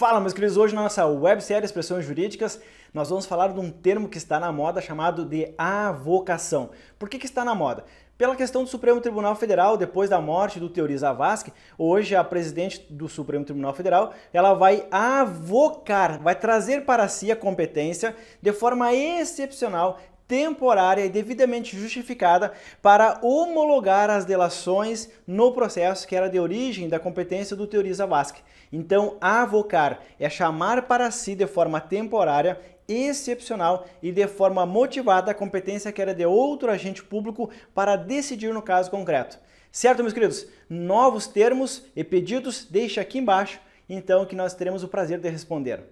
Fala, meus queridos! Hoje na nossa websérie Expressões Jurídicas, nós vamos falar de um termo que está na moda chamado de avocação. Por que, que está na moda? Pela questão do Supremo Tribunal Federal, depois da morte do Teori Zavascki, hoje a presidente do Supremo Tribunal Federal, ela vai avocar, vai trazer para si a competência de forma excepcional temporária e devidamente justificada para homologar as delações no processo que era de origem da competência do Teoriza Vasque. Então, avocar é chamar para si de forma temporária excepcional e de forma motivada a competência que era de outro agente público para decidir no caso concreto. Certo, meus queridos? Novos termos e pedidos, deixa aqui embaixo, então que nós teremos o prazer de responder.